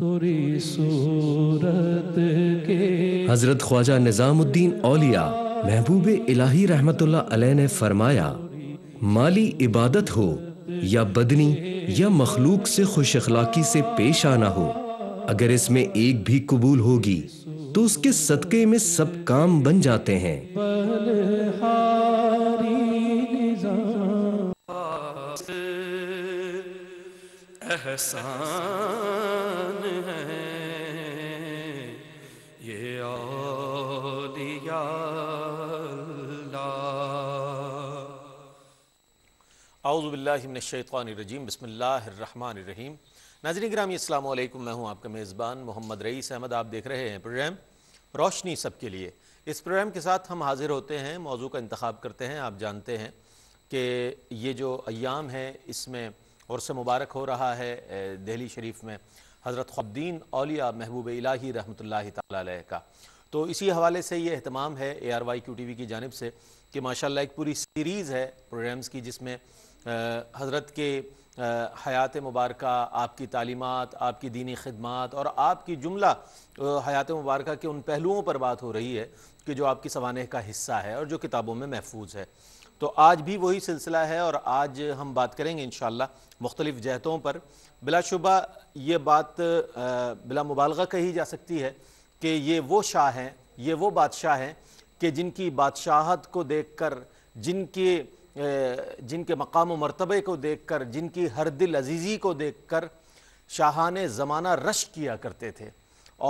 सूरत के हजरत ख्वाजा निज़ामुद्दीन औलिया महबूब इलाही रहमतुल्ला ने फरमाया माली इबादत हो या बदनी या मखलूक से खुश अखलाकी से पेश आना हो अगर इसमें एक भी कबूल होगी तो उसके सदक़े में सब काम बन जाते हैं एहसान आउज़बिल्लिमिनशैतरजीम बसमीम नाजरी ग्रामी अल्लाम मैं हूँ आपका मेज़बान मोहम्मद रईस अहमद आप देख रहे हैं प्रोग्राम रोशनी सबके लिए इस प्रोग्राम के साथ हम हाजिर होते हैं मौजू का इंतखब करते हैं आप जानते हैं कि ये जो अयाम है इसमें और से मुबारक हो रहा है दहली शरीफ में हज़रत खुद्दीन अलिया महबूब इलाही रहमत ला का तो इसी हवाले से ये अहतमाम है A R Y Q T V की जानब से कि माशाला एक पूरी सीरीज़ है प्रोग्राम्स की जिसमें हज़रत के हयात मुबारक आपकी तालीमत आपकी दीनी खदमात और आपकी जुमला हयात मुबारक के उन पहलुओं पर बात हो रही है कि जो आपकी सवानह का हिस्सा है और जो किताबों में महफूज है तो आज भी वही सिलसिला है और आज हम बात करेंगे इन मुख्तलिफ़ जहतों पर बिलाशुबा ये बात बिला मुबालगा कही जा सकती है कि ये वो शाह हैं ये वो बादशाह हैं कि जिनकी बादशाहत को देख कर जिनके जिनके मकाम मरतबे को देख कर जिनकी हर दिल अजीज़ी को देख कर शाहान ज़माना रश किया करते थे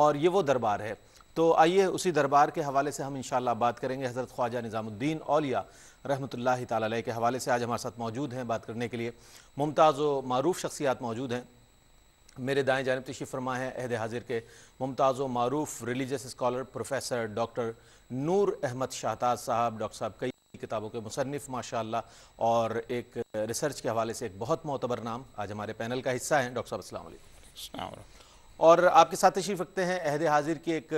और ये वो दरबार है तो आइए उसी दरबार के हवाले से हम इन बात करेंगे हज़रत ख्वाजा निज़ामुद्दीन अलिया रहमत ला के हवाले से आज हमारे साथ मौजूद हैं बात करने के लिए मुमताज़ व मरूफ शख्सियात मौजूद हैं मेरे दाएँ जानब तशी फरमा है अहद हाजिर के मुमताज़ मरूफ religious scholar professor doctor Noor Ahmed Shahtaj साहब डॉक्टर साहब कई किताबों के मुसनफ़ माशा और एक रिसर्च के हवाले से एक बहुत मोतबर नाम आज हमारे पैनल का हिस्सा हैं डॉक्टर साहब असल और आपके साथ शीफ रखते हैं अहद हाजिर की एक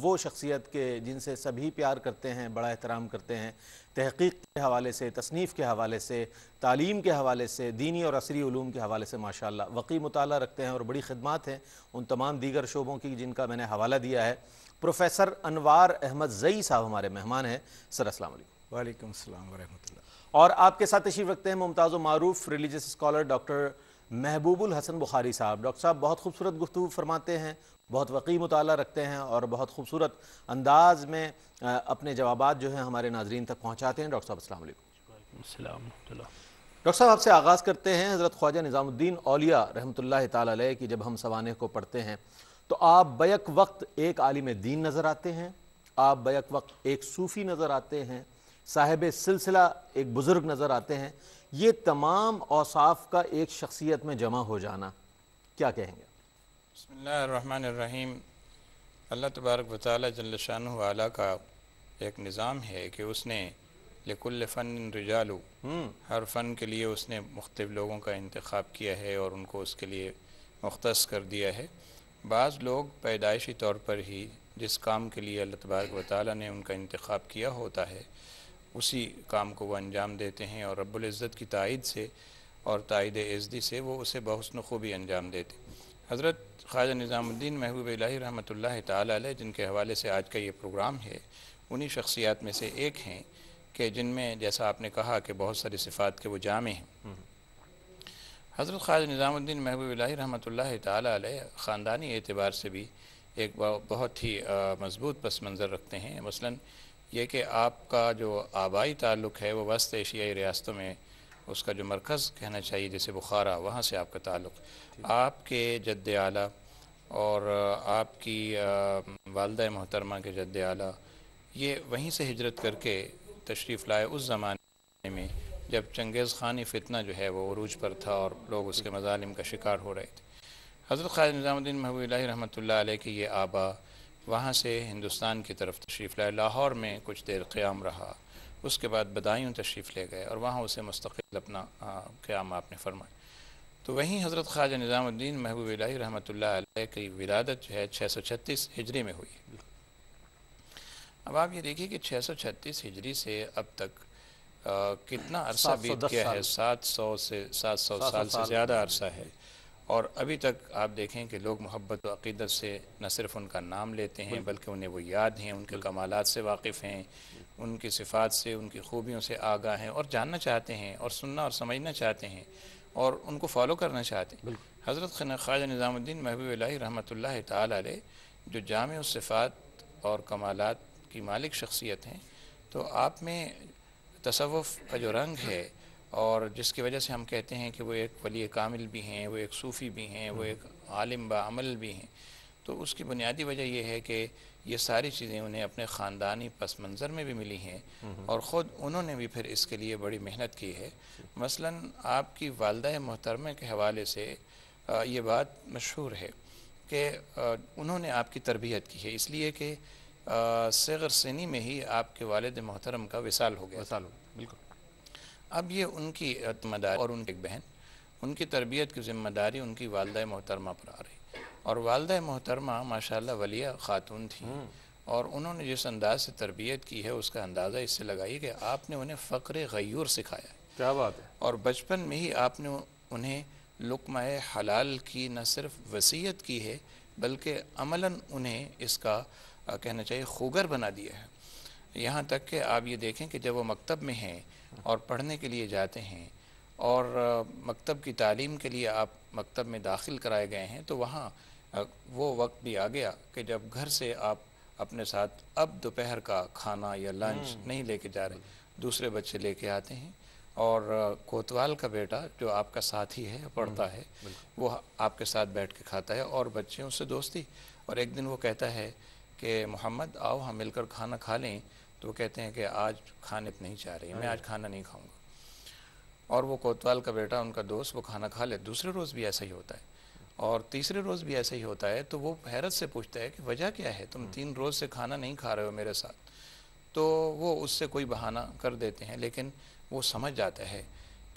वो शख्सियत के जिनसे सभी प्यार करते हैं बड़ा एहतराम करते हैं तहकीक के हवाले से तसनीफ़ के हवाले से तालीम के हवाले से दीनी और असरी ूम के हवाले से माशा वकी मताल रखते हैं और बड़ी खदमात हैं उन तमाम दीगर शोबों की जिनका मैंने हवाला दिया है प्रोफेसर अनवार अहमद जई साहब हमारे मेहमान हैं सर असल वालेकुम अस्सलाम वरहमतुल्लाह और आपके साथ तशीफ रखते हैं मुमताज़ मरूफ religious scholar doctor Mehboobul Hasan Bukhari साहब डॉक्टर साहब बहुत खूबसूरत गुफ्तु फरमाते हैं बहुत वकी मताल रखते हैं और बहुत खूबसूरत अंदाज में अपने जवाब जो हैं हमारे नाजरन तक पहुँचाते हैं डॉक्टर साहब अल्लाम डॉक्टर साहब आपसे आगाज़ करते हैं हज़रत ख्वाजा निज़ामुद्दीन औलिया रहमतुल्लाह ताला की जब हम सवाने को पढ़ते हैं तो आप बैक वक्त एक आलिम दीन नज़र आते हैं आप बैक वक्त एक सूफ़ी नज़र आते हैं साहेब सिलसिला एक बुज़ुर्ग नज़र आते हैं ये तमाम औसाफ का एक शख्सियत में जमा हो जाना क्या कहेंगे रहीम अल्लाह तबारक वाली जल्लान वाला का एक निज़ाम है कि उसने लकुल फ़न रजालू हम्म। हर फ़न के लिए उसने मुख्त लोगों का इंतखब किया है और उनको उसके लिए मुख्त कर दिया है बाज़ लोग पैदाइशी तौर पर ही जिस काम के लिए अल्लाह तबारक वाली ने उनका इंतखब किया होता है उसी काम को वह अंजाम देते हैं और रब्ज़त की तायद से और तायद एजदी से वो उसे बहुसन खूबी अंजाम देते हज़रत ख्वाजा निज़ामुद्दीन महबूब लाही रहमत ताली जिनके हवाले से आज का ये प्रोग्राम है उन्हीं शख्सियात में से एक हैं कि जिनमें जैसा आपने कहा कि बहुत सारी सिफ़ात के वो जामे हैं हम्म। हज़रत ख्वाजा निज़ामुद्दीन महबूब लाही रहमत ताली ख़ानदानी एतबार से भी एक बहुत ही मज़बूत पस मंज़र रखते हैं मसला ये कि आपका जो आबाई ताल्लुक़ है वो वस्त एशियाई रियासतों में उसका जो मरकज़ कहना चाहिए जैसे बुखारा वहाँ से आपका ताल्लुक़ आपके जद आला और आपकी वालदा मोहतरमा के जद आला ये वहीं से हिजरत करके तशरीफ़ लाए उस ज़माने में जब चंगेज़ खानी फितना जो है वो वरूज पर था और लोग उसके मजालिम का शिकार हो रहे थे हज़रत खाल निज़ामुद्दीन महबूल रहमत ला की ये आबा वहाँ से हिंदुस्तान की तरफ तशरीफ़ लाए लाहौर में कुछ देर क़्याम रहा उसके बाद बदायूँ तशरीफ़ ले गए और वहाँ उसे मुस्तकिल अपना क़्याम आपने फरमाया तो वहीं हज़रत ख्वाजा निज़ामुद्दीन महबूब लाही रहमत की विलादत जो है छः सौ छत्तीस हिजरी में हुई अब आप ये देखिए कि छः सौ छत्तीस हिजरी से अब तक आ, कितना अरसा बीत गया है सात सौ से सात सौ साल से ज़्यादा अरसा है और अभी तक आप देखें कि लोग मोहब्बत अक़ीदत से न सिर्फ उनका नाम लेते हैं बल्कि उन्हें वो याद हैं उनके कमालत से वाकिफ़ हैं उनकी सिफात से उनकी खूबियों से आगाह हैं और जानना चाहते हैं और सुनना और समझना चाहते हैं और उनको फॉलो करना चाहते हैं हज़रत ख्वाजा निज़ामुद्दीन महबूब रहमत ताल जो जाम सिफ़ात और कमालत की मालिक शख्सियत हैं तो आप में तसवुफ़ का जो रंग है और जिसकी वजह से हम कहते हैं कि वो एक वली कामिल भी हैं वो एक सूफ़ी भी हैं वो हम्म। एक आलिम बामल भी हैं तो उसकी बुनियादी वजह यह है कि ये सारी चीज़ें उन्हें अपने ख़ानदानी पस मंज़र में भी मिली हैं हम्म। और ख़ुद उन्होंने भी फिर इसके लिए बड़ी मेहनत की है मसला आपकी वालदा मोहतरमे के हवाले से ये बात मशहूर है कि उन्होंने आपकी तरबियत की है इसलिए कि सगर सनी में ही आपके वालद मोहतरम का विसाल हो गया विसाल हो बिल्कुल अब ये उनकी जिम्मेदारी और उनकी एक बहन उनकी तरबियत की ज़िम्मेदारी उनकी वालद मोहतरमा पर आ रही और वालद मोहतरमा माशा वलिया ख़ातून थी हम्म। और उन्होंने जिस अंदाज से तरबियत की है उसका अंदाज़ा इससे लगाई कि आपने उन्हें फ़क्र गयूर सिखाया क्या बात है और बचपन में ही आपने उन्हें लुकमाए हलाल की न सिर्फ वसीयत की है बल्कि अमला उन्हें इसका कहना चाहिए खूगर बना दिया है यहाँ तक कि आप ये देखें कि जब वो मकतब में हैं और पढ़ने के लिए जाते हैं और मकतब की तालीम के लिए आप मकतब में दाखिल कराए गए हैं तो वहाँ वो वक्त भी आ गया कि जब घर से आप अपने साथ अब दोपहर का खाना या लंच हम्म। नहीं लेके जा रहे दूसरे बच्चे लेके आते हैं और कोतवाल का बेटा जो आपका साथी है पढ़ता हम्म, है वो आपके साथ बैठ के खाता है और बच्चे उससे दोस्ती और एक दिन वो कहता है कि मोहम्मद आओ हम मिलकर खाना खा लें तो वो कहते हैं कि आज खाने नहीं चाह रही मैं आज खाना नहीं खाऊंगा और वो कोतवाल का बेटा उनका दोस्त वो खाना खा ले दूसरे रोज़ भी ऐसा ही होता है और तीसरे रोज़ भी ऐसा ही होता है तो वो हैरत से पूछता है कि वजह क्या है तुम तीन रोज़ से खाना नहीं खा रहे हो मेरे साथ तो वो उससे कोई बहाना कर देते हैं लेकिन वो समझ जाता है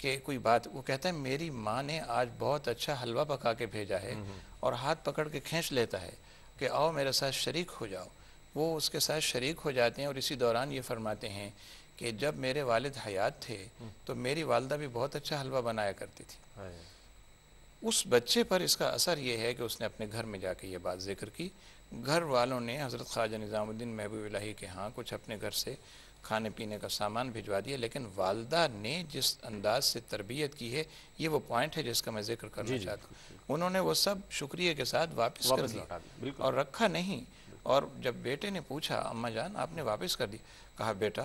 कि कोई बात वो कहता है मेरी माँ ने आज बहुत अच्छा हलवा पका के भेजा है हम्म, हम्म। और हाथ पकड़ के खींच लेता है कि आओ मेरे साथ शरीक हो जाओ वो उसके साथ शरीक हो जाते हैं और इसी दौरान ये फरमाते हैं कि जब मेरे वालिद हयात थे तो मेरी वालदा भी बहुत अच्छा हलवा बनाया करती थी हाँ। उस बच्चे पर इसका असर यह है कि उसने अपने घर में जाके ये बात जिक्र की घर वालों ने हज़रत ख्वाजा निज़ामुद्दीन महबूबलाही के हाँ कुछ अपने घर से खाने पीने का सामान भिजवा दिया लेकिन वालदा ने जिस अंदाज से तरबियत की है ये वो पॉइंट है जिसका मैं जिक्र करना चाहता हूँ उन्होंने वो सब शुक्रिया के साथ वापस, वापस कर दिया और रखा नहीं और जब बेटे ने पूछा अम्मा जान आपने वापस कर दी कहा बेटा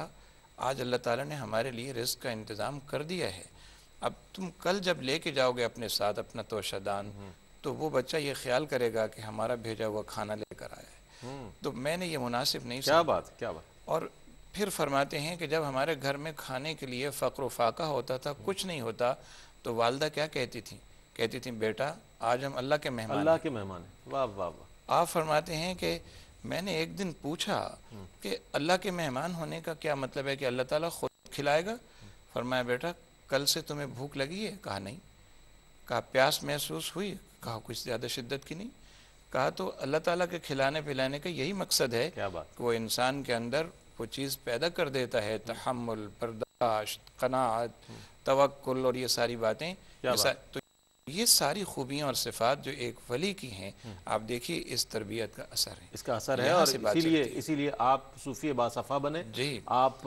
आज अल्लाह ताला ने हमारे लिए रिस्क का इंतज़ाम कर दिया है अब तुम कल जब लेके जाओगे अपने साथ अपना तोशादान हम्म। तो वो बच्चा ये ख्याल करेगा कि हमारा भेजा हुआ खाना लेकर आया है हम्म। तो मैंने ये मुनासिब नहीं क्या बात क्या बात और फिर फरमाते हैं कि जब हमारे घर में खाने के लिए फ़क्र फाका होता था हम्म। कुछ नहीं होता तो वालदा क्या कहती थी कहती थी बेटा आज हम अल्लाह के मेहमान अल्लाह के मेहमान वाह वाह वाह आप फरमाते हैं कि मैंने एक दिन पूछा कि अल्लाह के मेहमान होने का क्या मतलब है कि अल्लाह ताला खुद खिलाएगा फरमाया बेटा कल से तुम्हें भूख लगी है कहा नहीं कहा प्यास महसूस हुई कहा कुछ ज़्यादा शिद्दत की नहीं कहा तो अल्लाह ताला के खिलाने पिलाने का यही मकसद है कि वो इंसान के अंदर वो चीज़ पैदा कर देता है तहमुल बर्दाश्त कनात तवक्ल और ये सारी बातें तो ये सारी खूबियाँ और सिफात जो एक वली की हैं हम्म। आप देखिए इस तरबियत का असर है इसका असर है और इसीलिए इसीलिए आप सूफी बासफ़ा बने जी आप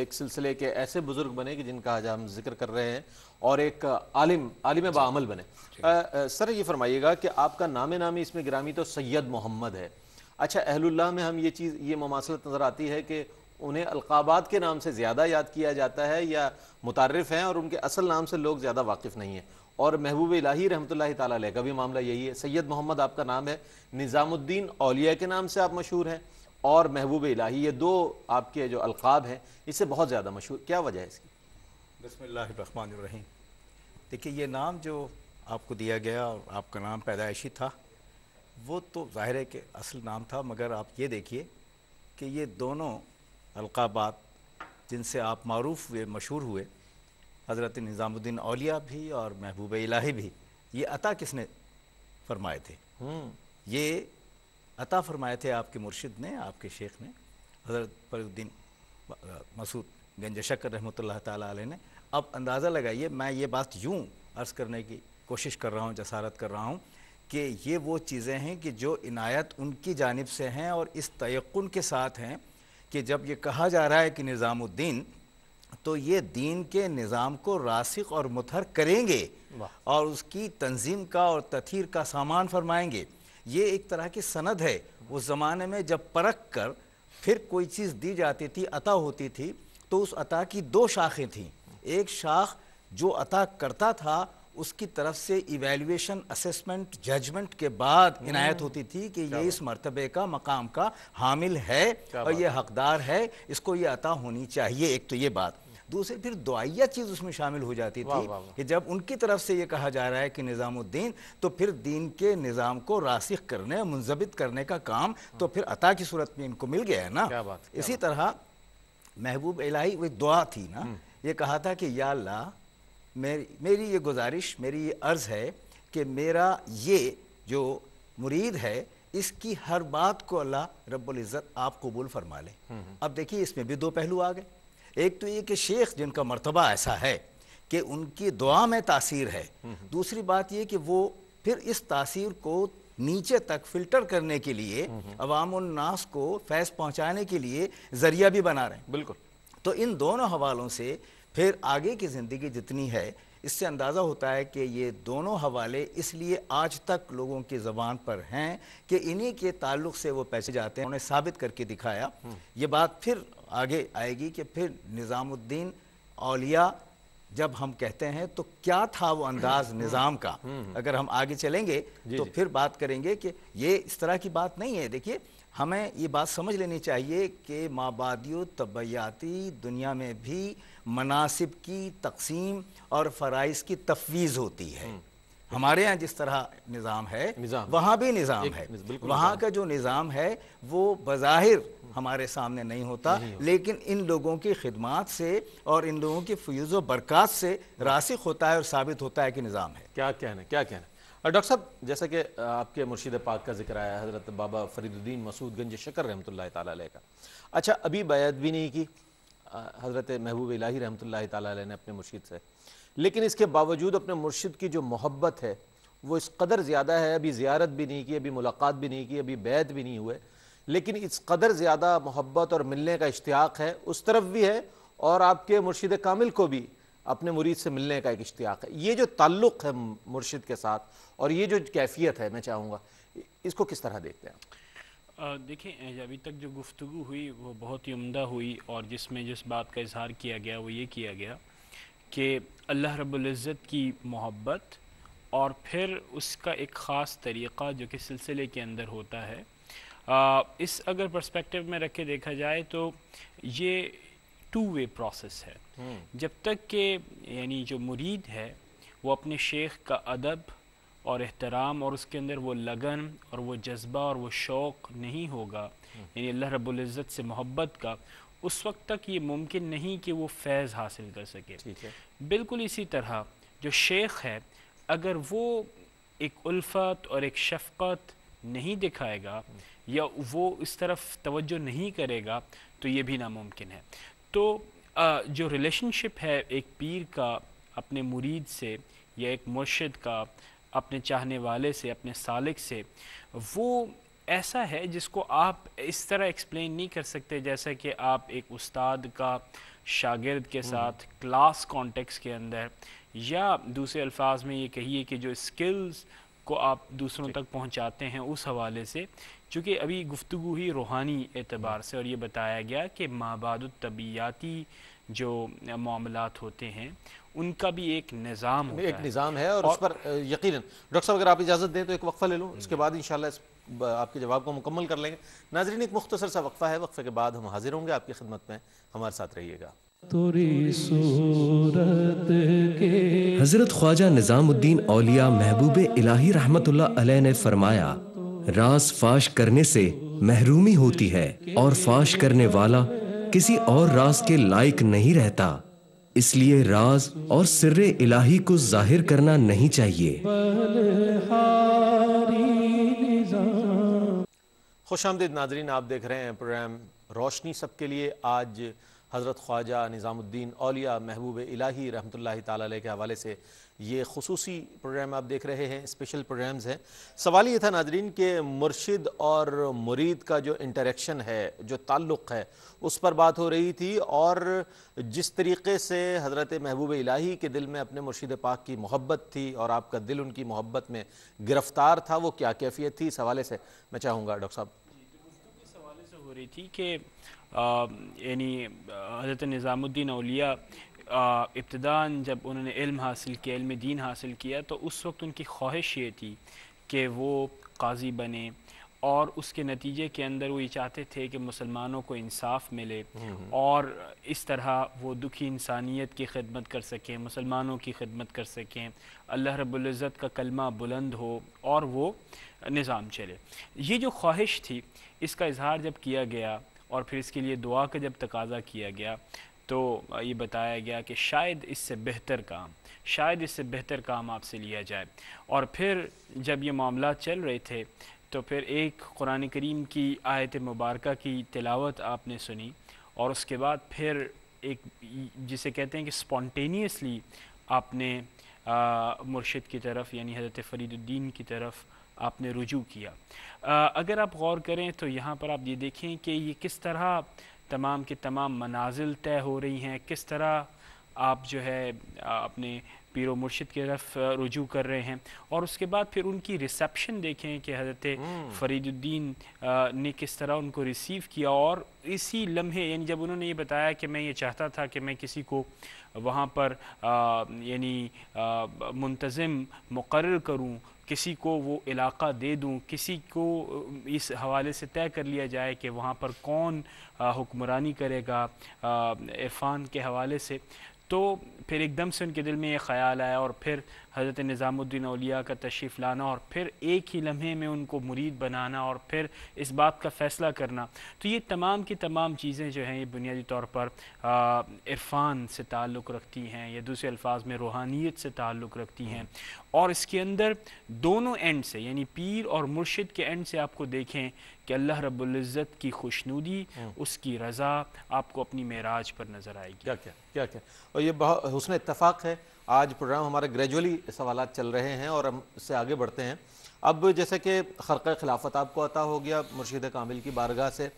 एक सिलसिले के ऐसे बुज़ुर्ग बने कि जिनका आज हम जिक्र कर रहे हैं और एक आलिम आलिम बामल बने आ, आ, सर ये फरमाइएगा कि आपका नाम नामी इसमें ग्रामी तो सैयद मोहम्मद है अच्छा अहलुल्ला में हम ये चीज़ ये ममासलत नज़र आती है कि उन्हें अलकाबाद के नाम से ज़्यादा याद किया जाता है या मुतारफ़ हैं और उनके असल नाम से लोग ज़्यादा वाकिफ़ नहीं हैं और महबूब इलाही रहमत ताली का भी मामला यही है सैयद मोहम्मद आपका नाम है निज़ामुद्दीन अलिया के नाम से आप मशहूर हैं और महबूब इलाही ये दो आपके जो अलकाब हैं इससे बहुत ज़्यादा मशहूर क्या वजह है इसकी बसमीम देखिए ये नाम जो आपको दिया गया और आपका नाम पैदाइशी था वो तो ज़ाहिर है कि असल नाम था मगर आप ये देखिए कि ये दोनों अलकाबात जिनसे आप मरूफ हुए मशहूर हुए हज़रत निज़ामुद्दीन अलिया भी और महबूब इलाही भी ये अता किसने फरमाए थे हम्म। ये अता फरमाए थे आपके मुर्शिद ने आपके शेख ने हज़रत फरुद्दीन मसूद गंज शक्कर रहमत ताली ने अब अंदाज़ा लगाइए मैं ये बात यूँ अर्ज़ करने की कोशिश कर रहा हूँ जसारत कर रहा हूँ कि ये वो चीज़ें हैं कि जो इनायत उनकी जानब से हैं और इस तयन के साथ हैं कि जब ये कहा जा रहा है कि निज़ामुद्दीन तो ये दीन के निज़ाम को रासिक और मुतहर करेंगे और उसकी तंजीम का और तथीर का सामान फरमाएंगे ये एक तरह की सनद है उस ज़माने में जब परख कर फिर कोई चीज़ दी जाती थी अता होती थी तो उस अता की दो शाखें थीं एक शाख जो अता करता था उसकी तरफ से इवेल्युएशन असेसमेंट जजमेंट के बाद हम्म। इनायत होती थी कि ये इस मरतबे का मकाम का हामिल है और ये हकदार है इसको ये अता होनी चाहिए एक तो ये बात दूसरी फिर दुआया चीज़ उसमें शामिल हो जाती थी कि जब उनकी तरफ से ये कहा जा रहा है कि निज़ामुद्दीन तो फिर दीन के निज़ाम को रासिख करने मुंजबित करने का काम तो फिर अता की सूरत में इनको मिल गया है ना क्या बात, क्या इसी तरह महबूब इलाही वो दुआ थी ना हम्म। ये कहा था कि या ला मेरी मेरी ये गुजारिश मेरी ये अर्ज़ है कि मेरा ये जो मुरीद है इसकी हर बात को अल्लाह रब्बुल इज़्ज़त आप कबूल फरमा लें हम्म, हम्म। अब देखिए इसमें भी दो पहलू आ गए एक तो ये कि शेख जिनका मरतबा ऐसा है कि उनकी दुआ में तासीर है दूसरी बात ये कि वो फिर इस तासीर को नीचे तक फिल्टर करने के लिए अवाम उन्नास को फैज पहुंचाने के लिए जरिया भी बना रहे हैं बिल्कुल तो इन दोनों हवालों से फिर आगे की ज़िंदगी जितनी है इससे अंदाज़ा होता है कि ये दोनों हवाले इसलिए आज तक लोगों की ज़बान पर हैं कि इन्हीं के ताल्लुक से वो पैसे जाते हैं उन्हें साबित करके दिखाया ये बात फिर आगे आएगी कि फिर निज़ामुद्दीन अलिया जब हम कहते हैं तो क्या था वो अंदाज हम्म, निज़ाम का हम्म, हम्म। अगर हम आगे चलेंगे तो फिर बात करेंगे कि ये इस तरह की बात नहीं है देखिए हमें ये बात समझ लेनी चाहिए कि माबादियो तबियाती दुनिया में भी मनासिब की तकसीम और फ़राइज़ की तफवीज़ होती है हमारे यहाँ जिस तरह निज़ाम है वहाँ भी निज़ाम है वहाँ का जो निज़ाम है वो बज़ाहिर हमारे सामने नहीं होता नहीं हो। लेकिन इन लोगों की खिदमत से और इन लोगों की फ्यूज़ बरक़ात से रासिक होता है और साबित होता है कि निज़ाम है क्या कहना क्या कहना और डॉक्टर साहब जैसा कि आपके मुर्शीद पाक का जिक्र आया हज़रत बाबा फरीदुद्दीन मसूद गंज शकर रहमत का अच्छा अभी बैत भी नहीं की हज़रत महबूब इलाही रहमत ने अपने मुर्शीद से लेकिन इसके बावजूद अपने मुर्शिद की जो मोहब्बत है वो इस कदर ज़्यादा है अभी ज़्यारत भी नहीं की अभी मुलाकात भी नहीं की अभी बैत भी नहीं हुए लेकिन इस कदर ज़्यादा मोहब्बत और मिलने का इश्तियाक है उस तरफ भी है और आपके मुर्शिद कामिल को भी अपने मुरीद से मिलने का एक इश्तियाक है ये जो ताल्लुक़ है मुर्शिद के साथ और ये जो कैफियत है मैं चाहूँगा इसको किस तरह देखते हैं देखें अभी तक जो गुफ्तु हुई वो बहुत ही उमदा हुई और जिसमें जिस बात का इजहार किया गया वो ये किया गया कि अल्लाह रब्ज़त की मोहब्बत और फिर उसका एक ख़ास तरीक़ा जो कि सिलसिले के अंदर होता है आ, इस अगर पर्सपेक्टिव में रख के देखा जाए तो ये टू वे प्रोसेस है हम्म। जब तक के यानी जो मुरीद है वो अपने शेख का अदब और एहतराम और उसके अंदर वो लगन और वो जज्बा और वो शौक़ नहीं होगा हम्म। यानी अल्लाह रब्ज़त से मोहब्बत का उस वक्त तक ये मुमकिन नहीं कि वो फैज़ हासिल कर सके बिल्कुल इसी तरह जो शेख है अगर वो एक उल्फत और एक शफकत नहीं दिखाएगा या वो इस तरफ तवज्जो नहीं करेगा तो ये भी नामुमकिन है तो आ, जो रिलेशनशिप है एक पीर का अपने मुरीद से या एक मुर्शिद का अपने चाहने वाले से अपने सालिक से वो ऐसा है जिसको आप इस तरह एक्सप्लेन नहीं कर सकते जैसा कि आप एक उस्ताद का शागिर्द के हम्म। साथ क्लास कॉन्टेक्स के अंदर या दूसरे अल्फाज में ये कहिए कि जो स्किल्स को आप दूसरों तक पहुंचाते हैं उस हवाले से चूँकि अभी गुफ्तु ही रूहानी एतबार से और ये बताया गया कि माबाद तबियाती जो मामला होते हैं उनका भी एक निज़ाम एक निज़ाम है और, और उस पर यकीन डॉक्टर साहब अगर आप इजाज़त दें तो एक वक्फ़ा ले लूँ उसके बाद इन इस आपके जवाब को मुकम्मल कर लेंगे नाजरीन एक मुख्तसर सा वक्फ़ा है वक्फ़े के बाद हम हाजिर होंगे आपकी खिदमत में हमारे साथ रहिएगा हजरत ख्वाजा निज़ामुद्दीन औलिया महबूब इलाही रहमत ने फरमाया रास फाश करने से महरूमी होती है और फाश करने वाला किसी और राज के लायक नहीं रहता इसलिए राज और सिर्रे इलाही को जाहिर करना नहीं चाहिए खुश आमद नाजरीन आप देख रहे हैं प्रोग्राम रोशनी सब के लिए आज हज़रत ख्वाजा निज़ामुद्दीन अलिया महबूब इलाही रहमत ताल के हवाले से ये खसूसी प्रोग्राम आप देख रहे हैं स्पेशल प्रोग्राम्स हैं सवाल ये था नाजरीन के मुर्शिद और मुरीद का जो इंटरेक्शन है जो ताल्लुक़ है उस पर बात हो रही थी और जिस तरीके से हज़रत महबूब इलाही के दिल में अपने मुर्शिद पाक की मोहब्बत थी और आपका दिल उनकी मोहब्बत में गिरफ़्तार था वो क्या कैफियत थी इस हवाले से मैं चाहूँगा डॉक्टर साहब हो रही थी कि यानी हज़रत निज़ामुद्दीन अलिया इब्तदान जब उन्होंने इल्म हासिल किया इल्म दीन हासिल किया तो उस वक्त उनकी ख्वाहिश ये थी कि वो काजी बने और उसके नतीजे के अंदर वो ये चाहते थे कि मुसलमानों को इंसाफ मिले और इस तरह वो दुखी इंसानियत की खिदमत कर सकें मुसलमानों की खिदमत कर सकें अल्लाह रबुल्ज़त का कलमा बुलंद हो और वो निज़ाम चले ये जो ख्वाहिश थी इसका इजहार जब किया गया और फिर इसके लिए दुआ का जब तकाजा किया गया तो ये बताया गया कि शायद इससे बेहतर काम शायद इससे बेहतर काम आपसे लिया जाए और फिर जब ये मामला चल रहे थे तो फिर एक कुरान करीम की आयत मुबारक की तिलावत आपने सुनी और उसके बाद फिर एक जिसे कहते हैं कि स्पॉन्टेनियसली आपने मुर्शद की तरफ यानी हज़रत फरीदुद्दीन की तरफ आपने रुजू किया आ, अगर आप गौर करें तो यहाँ पर आप ये देखें कि ये किस तरह तमाम के तमाम मनाजिल तय हो रही हैं किस तरह आप जो है अपने पीर मुर्शिद की तरफ रुजू कर रहे हैं और उसके बाद फिर उनकी रिसेप्शन देखें कि हज़रत हम्म। फरीदुद्दीन ने किस तरह उनको रिसीव किया और इसी लम्हे यानी जब उन्होंने ये बताया कि मैं ये चाहता था कि मैं किसी को वहाँ पर यानी मुंतज़म मुकर करूँ किसी को वो इलाका दे दूँ किसी को इस हवाले से तय कर लिया जाए कि वहाँ पर कौन हुक्मरानी करेगा इरफान के हवाले से तो फिर एकदम से उनके दिल में ये ख्याल आया और फिर हज़रत निज़ामुद्दीन अलिया का तशरीफ़ लाना और फिर एक ही लम्हे में उनको मुरीद बनाना और फिर इस बात का फ़ैसला करना तो ये तमाम की तमाम चीज़ें जो हैं ये बुनियादी तौर पर इरफान से ताल्लुक़ रखती हैं या दूसरे अल्फाज में रूहानियत से ताल्लुक़ रखती हैं और इसके अंदर दोनों एंड से यानी पीर और मुर्शिद के एंड से आपको देखें कि अल्लाह रब्ज़त की खुशनुदी हम्म। उसकी रज़ा आपको अपनी महराज पर नज़र आएगी क्या क्या क्या क्या और ये बहुत उसमें इतफ़ाक़ है आज प्रोग्राम हमारे ग्रेजुअली सवाल चल रहे हैं और हम इससे आगे बढ़ते हैं अब जैसे कि खरक़ खिलाफत आपको अता हो गया मुर्शिद कामिल की बारगाह से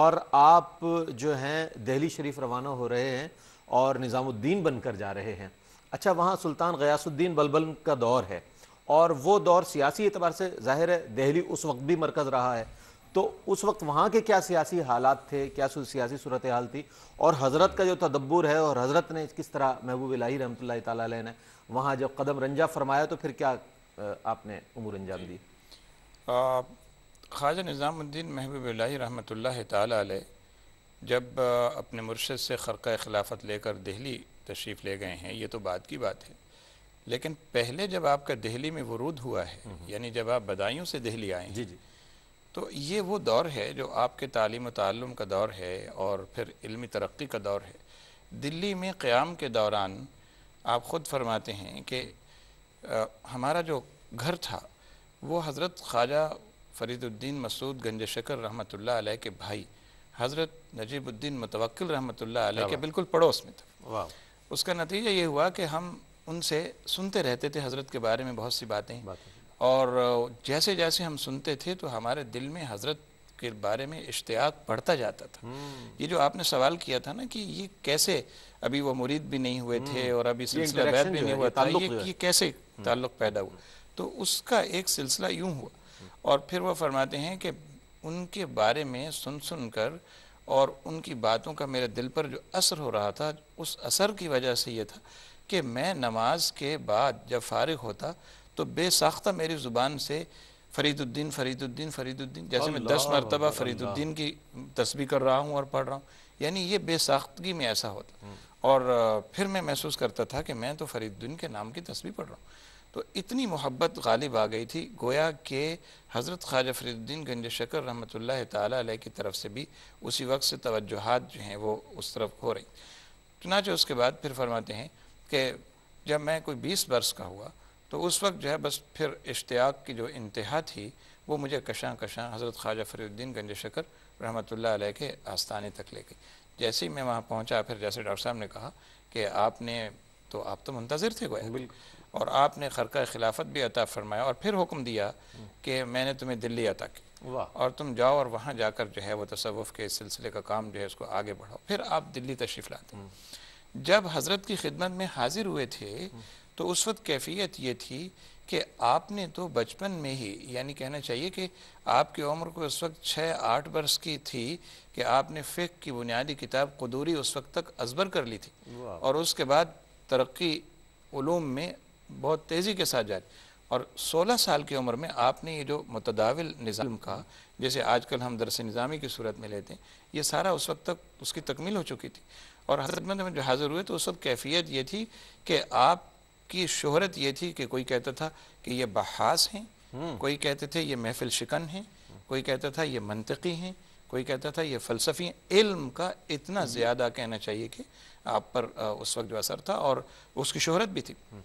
और आप जो हैं दिल्ली शरीफ रवाना हो रहे हैं और निज़ामुद्दीन बनकर जा रहे हैं अच्छा वहाँ सुल्तान गयासुद्दीन बलबल का दौर है और वो दौर सियासी एतबार से ज़ाहिर है दिल्ली उस वक्त भी मरकज़ रहा है तो उस वक्त वहाँ के क्या सियासी हालात थे क्या सियासी सूरत हाल थी और हज़रत का जो तदब्बर है और हज़रत ने किस तरह महबूब लाही रमत ने वहाँ जब कदम रंजा फरमाया तो फिर क्या आपने उमूर अंजाम दी ख्वाजा निज़ामुद्दीन महबूब लाही रमत तब अपने मुर्शद से ख़रका खिलाफत लेकर दिल्ली तशरीफ़ ले गए हैं ये तो बाद की बात है लेकिन पहले जब आपका दिल्ली में वरूद हुआ है हम्म। यानी जब आप बदायूँ से दिल्ली आए जी जी तो ये वो दौर है जो आपके तालीम तम का दौर है और फिर इल्मी तरक्की का दौर है दिल्ली में क़्याम के दौरान आप ख़ुद फरमाते हैं कि हमारा जो घर था वो हज़रत ख्वाजा फरीदुद्दीन मसूद गंज शकर रहमत के भाई हज़रत नजीबुद्दीन मतवक्ल रहमत के बिल्कुल पड़ोस में था उसका नतीजा ये हुआ कि हम उनसे सुनते रहते थे हज़रत के बारे में बहुत सी बातें और जैसे जैसे हम सुनते थे तो हमारे दिल में हज़रत के बारे में इश्तियाक बढ़ता जाता था हम्म। ये जो आपने सवाल किया था ना कि ये कैसे अभी वो मुरीद भी नहीं हुए थे हम्म। और अभी सिलसिला भी नहीं हुआ था ये, ये कैसे हम्म। ताल्लुक पैदा हुआ तो उसका एक सिलसिला यूं हुआ और फिर वो फरमाते हैं कि उनके बारे में सुन सुन कर और उनकी बातों का मेरे दिल पर जो असर हो रहा था उस असर की वजह से यह था कि मैं नमाज के बाद जब फारिग होता तो बेसाख्ता मेरी ज़ुबान से फरीदुद्दीन फरीदुद्दीन फरीदुद्दीन जैसे मैं दस मरतबा फरीदुद्दीन की तस्वीर कर रहा हूँ और पढ़ रहा हूँ यानी ये बेसाख्तगी में ऐसा होता हम्म। और फिर मैं महसूस करता था कि मैं तो फरीदुद्दीन के नाम की तस्वीर पढ़ रहा हूँ तो इतनी मोहब्बत गालिब आ गई थी गोया के हज़रत ख्वाजा फरीदुद्दीन गंज शकर रहमत ला की तरफ से भी उसी वक्त से तोजुहत जो हैं वो उस तरफ हो रही चुनाचे उसके बाद फिर फरमाते हैं कि जब मैं कोई बीस बरस का हुआ तो उस वक्त जो है बस फिर इश्तियाक की जो इंतहा थी वो मुझे कशा कशा हज़रत ख्वाजा फरीद्दीन गंज शकर रहमत ला के आस्थाने तक ले गई जैसे ही मैं वहाँ पहुँचा फिर जैसे डॉक्टर साहब ने कहा कि आपने तो आप तो मुंतज़र थे गोया और आपने खरका खिलाफत भी अता फरमाया और फिर हुक्म दिया कि मैंने तुम्हें दिल्ली अता की और तुम जाओ और वहाँ जाकर जो है वह तसवुफ़ के सिलसिले का काम जो है उसको आगे बढ़ाओ फिर आप दिल्ली तशरीफ़ लाते हम्म। जब हज़रत की खिदमत में हाजिर हुए थे तो उस वक्त कैफियत ये थी कि आपने तो बचपन में ही यानी कहना चाहिए कि आपकी उम्र को उस वक्त छः आठ वर्ष की थी कि आपने फ़िक की बुनियादी किताब कदूरी उस वक्त तक अजबर कर ली थी और उसके बाद तरक्की ूम में बहुत तेज़ी के साथ जाए और 16 साल की उम्र में आपने ये जो मतदाविल निज़ाम का जैसे आजकल हम दरस निज़ामी की सूरत में लेते हैं ये सारा उस वक्त तक उसकी तकमील हो चुकी थी और हजरत में जो हाज़िर हुए तो उस वक्त कैफियत ये थी कि आप की शोहरत ये थी कि कोई कहता था कि ये बहास हैं हम्म। कोई कहते थे ये महफिल शिकन हैं कोई कहता था ये मनतकी हैं कोई कहता था ये फ़लसफ़ी इल्म का इतना हम्म। ज़्यादा कहना चाहिए कि आप पर उस वक्त जो असर था और उसकी शोहरत भी थी हम्म।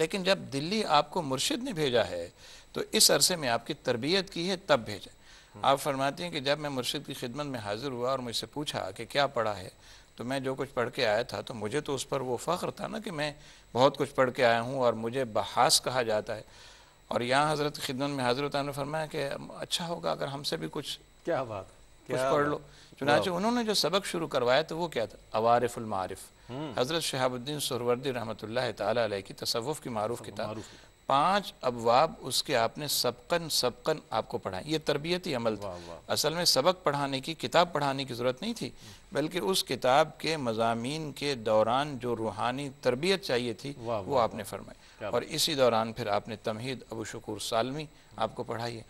लेकिन जब दिल्ली आपको मुर्शिद ने भेजा है तो इस अरसे में आपकी तरबियत की है तब भेजा आप फरमाते हैं कि जब मैं मुर्शिद की खिदमत में हाज़िर हुआ और मुझसे पूछा कि क्या पढ़ा है तो मैं जो कुछ पढ़ के आया था तो मुझे तो उस पर वो फ़ख्र था ना कि मैं बहुत कुछ पढ़ के आया हूँ और मुझे बहास कहा जाता है और यहाँ हज़रत खिदमत में हाजिर होता ने फरमाया कि अच्छा होगा अगर हमसे भी कुछ क्या बात कुछ क्या पढ़ लो चुनाचे उन्होंने जो सबक शुरू करवाया तो वो क्या था अवारफ़ुलमारफ़ हम्म। हज़रत शहाबुद्दीन सरवर्दी रहमत ला की तसवुफ़ की मारूफ़ किताब पांच अबवाब उसके आपने सबकन सबकन आपको पढ़ाए ये तरबियती अमल था असल में सबक पढ़ाने की किताब पढ़ाने की ज़रूरत नहीं थी बल्कि उस किताब के मजामी के दौरान जो रूहानी तरबियत चाहिए थी वो आपने फरमाई और इसी दौरान फिर आपने तमहीद अबू शकूर सालमी आपको पढ़ाई है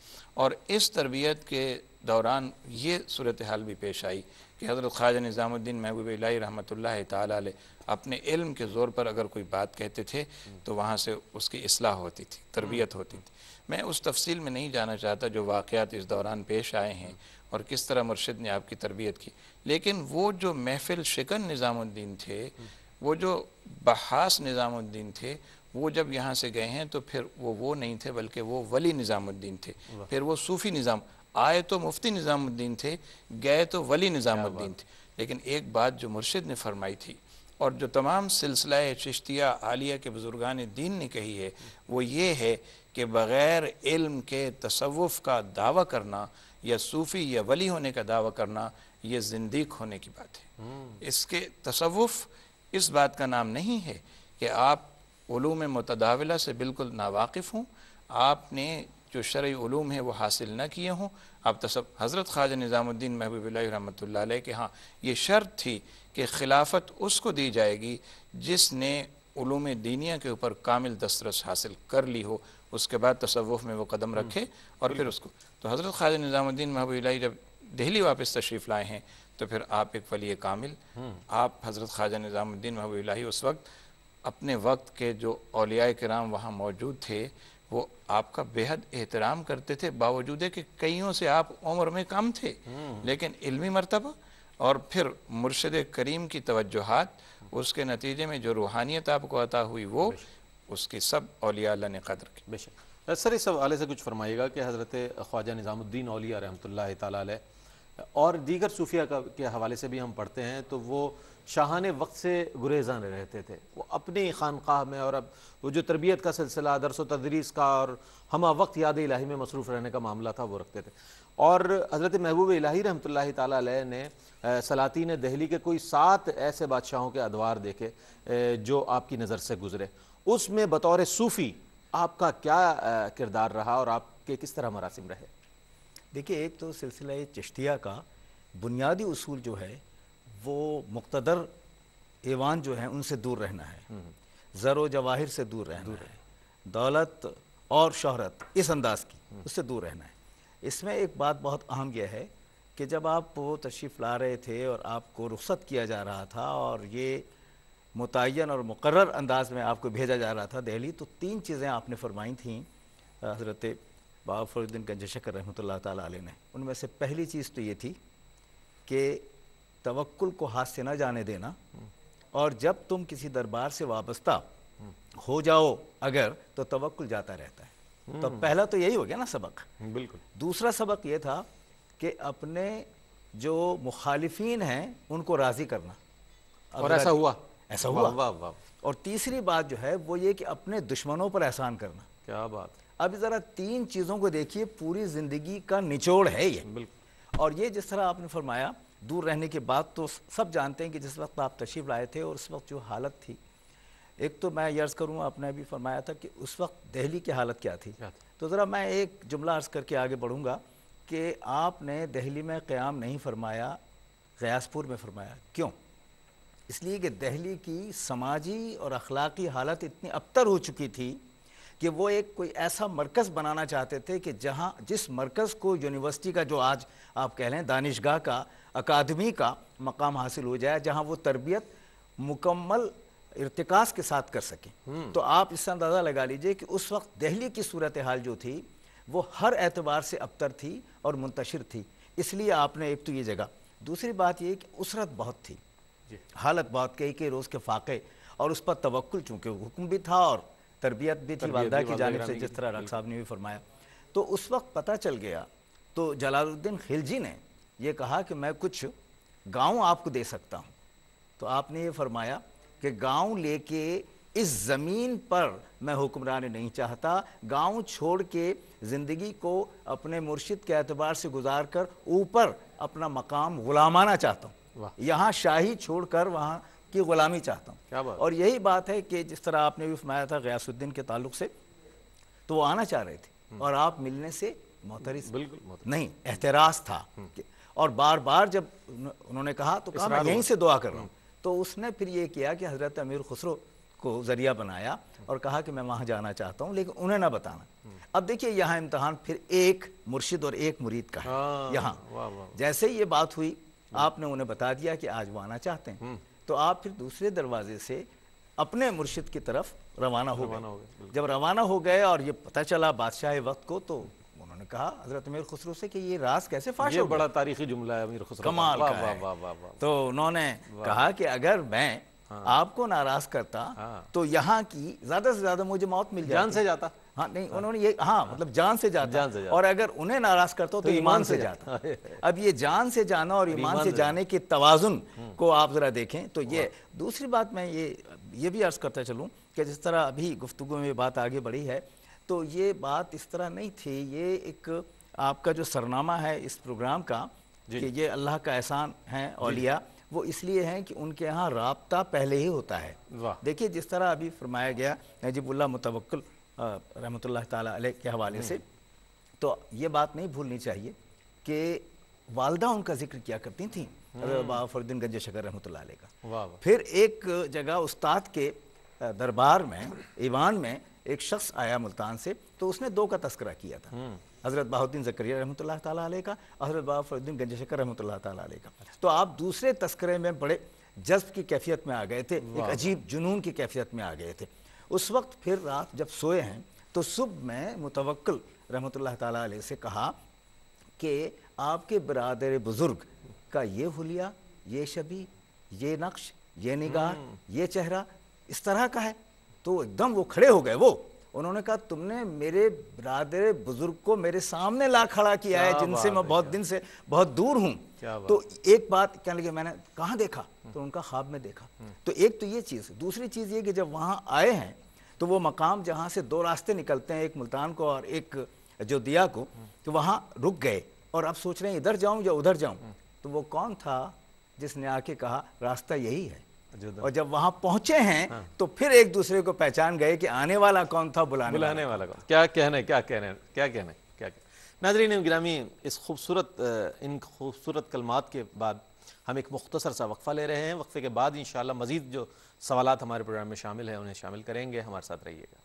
और इस तरबियत के दौरान ये सूरत हाल भी पेश आई कि हज़रत ख्वाजा निज़ामुद्दीन महबूब रहमत ला अपने इल्म के ज़ोर पर अगर कोई बात कहते थे तो वहाँ से उसकी असलाह होती थी तरबियत होती थी मैं उस तफसील में नहीं जाना चाहता जो वाक़ात इस दौरान पेश आए हैं और किस तरह मुर्शिद ने आपकी तरबियत की लेकिन वो जो महफिल शिकन निज़ामुद्दीन थे वो जो बहास निज़ामुद्दीन थे वो जब यहाँ से गए हैं तो फिर वो वो नहीं थे बल्कि वो वली निज़ामुद्दीन थे फिर वो सूफ़ी निज़ाम आए तो मुफ्ती निज़ामुद्दीन थे गए तो वली निज़ामुद्दीन थे लेकिन एक बात जो मुर्शिद ने फरमाई थी और जो तमाम सिलसिला चिश्तिया आलिया के बुजुर्गान दीन ने कही है वो ये है कि बग़ैर इल्म के तसवुफ़ का दावा करना या सूफ़ी या वली होने का दावा करना ये जिंदीक होने की बात है हम्म। इसके तसवुफ़ इस बात का नाम नहीं है कि आप ूम मतदावला से बिल्कुल नावाकिफ़ हूँ आपने जो शर्य ूम है वो हासिल ना किए हों अब तसब तो हज़रत ख्वाजा निज़ामुद्दीन महबूब रहमत के हाँ ये शर्त थी कि खिलाफत उसको दी जाएगी जिसने ूम दीनिया के ऊपर कामिल दस्तरस हासिल कर ली हो उसके बाद तसवुफ़ में वो कदम हम्म। रखे और फिर उसको तो हज़रत ख्वाजा निज़ामुद्दीन महबूब जब दिल्ली वापस तशरीफ़ लाए हैं तो फिर आप एक वली कामिल हम्म। आप हज़रत ख्वाजा निज़ामुद्दीन महबूब उस वक्त अपने वक्त के जो अलिया कराम वहाँ मौजूद थे वो आपका बेहद एहतराम करते थे बावजूद है कि कईयों से आप उम्र में कम थे हम्म। लेकिन इल्मी मरतबा और फिर मुर्शद करीम की तवज्जोहात उसके नतीजे में जो रूहानियत आपको अता हुई वो उसकी सब अलिया अल्लाह ने कदर की बेशक सर इस हवाले से कुछ फरमाइएगा कि हज़रत ख्वाजा निज़ामुद्दीन अलिया रहमत ला और दीगर सूफिया का के हवाले से भी हम पढ़ते हैं तो वो शाहान वक्त से गुरेजान रहते थे वो अपनी खानकाह में और अब वो जो तरबियत का सिलसिला दरस व तदरीस का और हम वक्त याद इलाही में मसरूफ़ रहने का मामला था वो रखते थे और हज़रत महबूब इलाही रहमत ताला ने सलातीन दहली के कोई सात ऐसे बादशाहों के अदवार देखे जो आपकी नज़र से गुजरे उसमें बतौर सूफ़ी आपका क्या किरदार रहा और आपके किस तरह मरासिम रहे देखिए एक तो सिलसिला चश्तिया का बुनियादी असूल जो है वो मुक्तदर ऐवान जो हैं उनसे दूर रहना है हम्म, हम्म। ज़रो जवाहिर से दूर रहना दूर है दौलत और शहरत इस अंदाज की हम्म। उससे दूर रहना है इसमें एक बात बहुत अहम यह है कि जब आप वो तशरीफ़ ला रहे थे और आपको रुख्सत किया जा रहा था और ये मुतन और मुकर अंदाज में आपको भेजा जा रहा था दहली तो तीन चीज़ें आपने फरमाई थी हज़रत बाबा फरुद्दीन गंजशकर रहमत ला ने उनमें से पहली चीज़ तो ये थी कि तवक्ल को हाथ से ना जाने देना और जब तुम किसी दरबार से वाबस्ता हो जाओ अगर तो तवक्ल जाता रहता है तो हम्म। पहला तो यही हो गया ना सबक बिल्कुल दूसरा सबक ये था कि अपने जो मुखालिफिन हैं उनको राज़ी करना और ऐसा हुआ ऐसा हुआ वाँ वाँ। और तीसरी बात जो है वो ये कि अपने दुश्मनों पर एहसान करना क्या बात अब ज़रा तीन चीज़ों को देखिए पूरी ज़िंदगी का निचोड़ है ये बिल्कुल और ये जिस तरह आपने फरमाया दूर रहने के बाद तो सब जानते हैं कि जिस वक्त आप तशरीफ़ लाए थे और उस वक्त जो हालत थी एक तो मैं यर्ज़ करूँ आपने भी फरमाया था कि उस वक्त दिल्ली की हालत क्या थी तो ज़रा मैं एक जुमला अर्ज़ करके आगे बढ़ूँगा कि आपने दिल्ली में क़्याम नहीं फरमाया गयासपुर में फरमाया क्यों इसलिए कि दहली की समाजी और अखलाकी हालत इतनी अबतर हो चुकी थी कि वो एक कोई ऐसा मरकज़ बनाना चाहते थे कि जहाँ जिस मरकज़ को यूनिवर्सिटी का जो आज आप कह लें दानिशगाह का अकादमी का मकाम हासिल हो जाए जहाँ वो तरबियत मुकम्मल इरतकास के साथ कर सकें हम्म। तो आप इसका अंदाज़ा लगा लीजिए कि उस वक्त दहली की सूरत हाल जो थी वो हर एतबार से अबतर थी और मुंतशिर थी इसलिए आपने एक तो ये जगह दूसरी बात ये कि उसरत बहुत थी हालत बहुत कही कि रोज़ के फाके और उस पर तवक्ल चूँकि हुक्म भी था और तरबियत भी थी वालदा की जानब से जिस तरह रख साहब ने भी फरमाया तो उस वक्त पता चल गया तो जलालुद्दीन खिलजी ने ये कहा कि मैं कुछ गांव आपको दे सकता हूँ तो आपने ये फरमाया कि गांव लेके इस ज़मीन पर मैं हुक्मरान नहीं चाहता गांव छोड़ के ज़िंदगी को अपने मुर्शिद के अतबार से गुजार कर ऊपर अपना मकाम गुलामाना चाहता हूँ यहाँ शाही छोड़ कर वहाँ की ग़ुलामी चाहता हूँ और यही बात है कि जिस तरह आपने भी फरमाया था गयासुद्दीन के ताल्लुक से तो वो आना चाह रहे थे हम्म। और आप मिलने से मोहतरिस बिल्कुल नहीं एतराज़ था हम्म। कि और बार बार जब उन्होंने कहा तो कहा मैं यहीं से दुआ कर रहा हूँ तो उसने फिर ये किया कि हज़रत अमीर खुसरो को ज़रिया बनाया और कहा कि मैं वहाँ जाना चाहता हूँ लेकिन उन्हें ना बताना अब देखिए यहाँ इम्तहान फिर एक मुर्शिद और एक मुरीद का है हाँ, यहाँ जैसे ही ये बात हुई आपने उन्हें बता दिया कि आज वो आना चाहते हैं हम्म। तो आप फिर दूसरे दरवाजे से अपने मुर्शिद की तरफ रवाना हो गए जब रवाना हो गए और ये पता चला बादशाह वक्त को तो कहा हजरत अमीर खुसरू से कि ये रास कैसे फाश ये बड़ा तारीखी जुमला है अमीर खुसरू कमाल वाह वाह वाह वाह तो उन्होंने कहा कि अगर मैं हाँ। आपको नाराज करता हाँ। तो यहाँ की ज्यादा से ज्यादा मुझे मौत मिल जान से जाता हाँ नहीं हाँ। उन्होंने ये हाँ, हाँ मतलब जान से जाता जान से जाता और अगर उन्हें नाराज करता हो तो, तो ईमान से जाता हाँ। अब ये जान से जाना और ईमान से जाने के तवाजुन हम्म। को आप जरा देखें तो ये दूसरी बात मैं ये ये भी अर्ज करता चलूँ कि जिस तरह अभी गुफ्तु में बात आगे बढ़ी है तो ये बात इस तरह नहीं थी ये एक आपका जो सरनामा है इस प्रोग्राम का कि ये अल्लाह का एहसान है औलिया वो इसलिए हैं कि उनके यहाँ रबता पहले ही होता है देखिए जिस तरह अभी फरमाया गया नजीबुल्ला मुतवक्ल रहमत ताला के हवाले से हम्म। तो ये बात नहीं भूलनी चाहिए कि वालदा उनका जिक्र किया करती थी हम्म। फरदीन गंज शकर रहमत का फिर एक जगह उस्ताद के दरबार में ईवान में एक शख्स आया मुल्तान से तो उसने दो का तस्करा किया था हम्म। हज़रत बाहुद्दीन जकरिया रहमत ताली का हज़रत बाबा फरुद्दीन गंजशकर रहमत ताली का अच्छा। तो आप दूसरे तस्करे में बड़े जज्ब की कैफियत में आ गए थे एक अजीब जुनून की कैफियत में आ गए थे उस वक्त फिर रात जब सोए हैं तो सुबह में मुतवक्ल रहमत ताली से कहा कि आपके बरदर बुज़ुर्ग का ये हुलिया ये शबी ये नक्श ये निगाह हम्म। ये चेहरा इस तरह का है तो एकदम वो खड़े हो गए वो उन्होंने कहा तुमने मेरे बरादर बुजुर्ग को मेरे सामने ला खड़ा किया है जिनसे मैं बहुत दिन से बहुत दूर हूँ तो एक बात कहने लगे मैंने कहा देखा हम्म। तो उनका ख्वाब में देखा हम्म। तो एक तो ये चीज़ दूसरी चीज़ ये कि जब वहां आए हैं तो वो मकाम जहां से दो रास्ते निकलते हैं एक मुल्तान को और एक जो दिया को हम्म। तो वहां रुक गए और अब सोच रहे हैं इधर जाऊं या उधर जाऊं तो वो कौन था जिसने आके कहा रास्ता यही है और जब वहां पहुंचे हैं हाँ। तो फिर एक दूसरे को पहचान गए कि आने वाला कौन था बुलाने बुलाने वाला, वाला कौन क्या कहने क्या कहने क्या कहने क्या कहने नाजरीन ग्रामी इस खूबसूरत इन खूबसूरत कलमात के बाद हम एक मुख्तसर सा वक्फ़ा ले रहे हैं वक्फ़े के बाद इन मज़ीद जो सवाल हमारे प्रोग्राम में शामिल हैं उन्हें शामिल करेंगे हमारे साथ रहिएगा